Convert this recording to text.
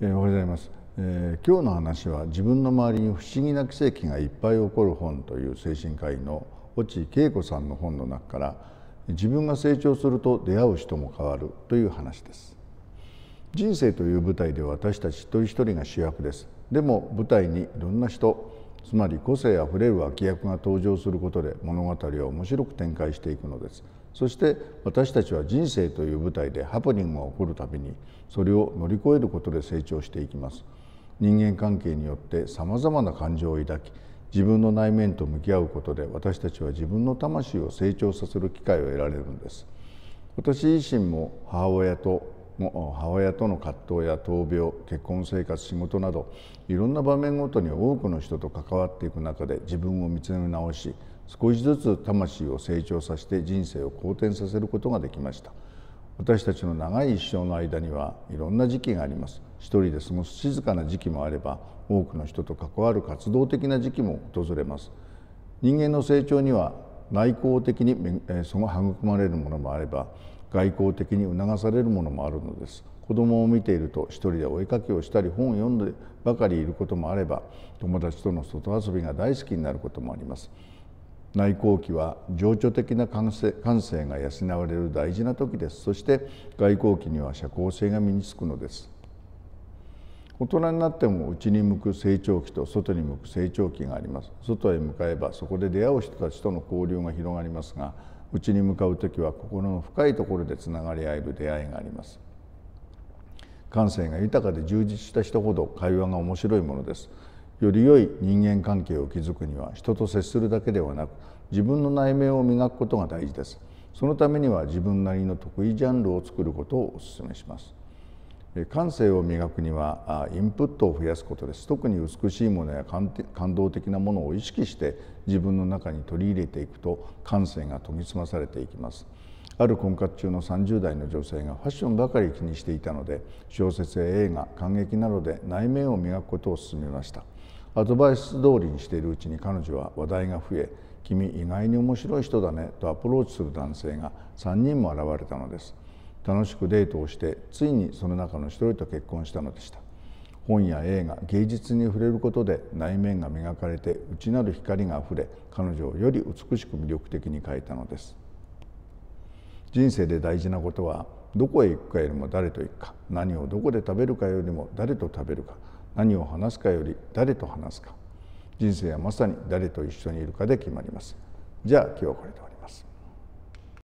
えおはようございます、えー、今日の話は自分の周りに不思議な奇跡がいっぱい起こる本という精神科医の越智恵子さんの本の中から自分が成長すると出会う人も変わるという話です人生という舞台で私たち一人一人が主役ですでも舞台にいろんな人つまり個性あふれる脇役が登場することで物語は面白く展開していくのですそして私たちは人生という舞台でハプニングが起こるたびにそれを乗り越えることで成長していきます人間関係によってさまざまな感情を抱き自分の内面と向き合うことで私たちは自分の魂を成長させる機会を得られるんです私自身も母親とも母親との葛藤や闘病結婚生活仕事などいろんな場面ごとに多くの人と関わっていく中で自分を見つめ直し少しずつ魂を成長させて人生を好転させることができました私たちの長い一生の間にはいろんな時期があります一人で過ごす静かな時期もあれば多くの人と関わる活動的な時期も訪れます人間の成長には内向的にその育まれるものもあれば外向的に促されるものもあるのです子供を見ていると一人でお絵かきをしたり本を読んでばかりいることもあれば友達との外遊びが大好きになることもあります内向期は情緒的な感性感性が養われる大事な時ですそして外向期には社交性が身につくのです大人になっても内に向く成長期と外に向く成長期があります外へ向かえばそこで出会う人たちとの交流が広がりますが内に向かう時は心の深いところでつながり合える出会いがあります感性が豊かで充実した人ほど会話が面白いものですより良い人間関係を築くには人と接するだけではなく自分の内面を磨くことが大事ですそのためには自分なりの得意ジャンルを作ることをお勧めします感性を磨くにはインプットを増やすことです特に美しいものや感動的なものを意識して自分の中に取り入れていくと感性が研ぎ澄まされていきますある婚活中の30代の女性がファッションばかり気にしていたので小説や映画感激などで内面を磨くことを勧めましたアドバイス通りにしているうちに彼女は話題が増え君意外に面白い人だねとアプローチする男性が3人も現れたのです楽しくデートをしてついにその中の一人と結婚したのでした本や映画芸術に触れることで内面が磨かれて内なる光があふれ彼女をより美しく魅力的に変えたのです人生で大事なことはどこへ行くかよりも誰と行くか何をどこで食べるかよりも誰と食べるか何を話すかより誰と話すか人生はまさに誰と一緒にいるかで決まりますじゃあ今日はこれで終わり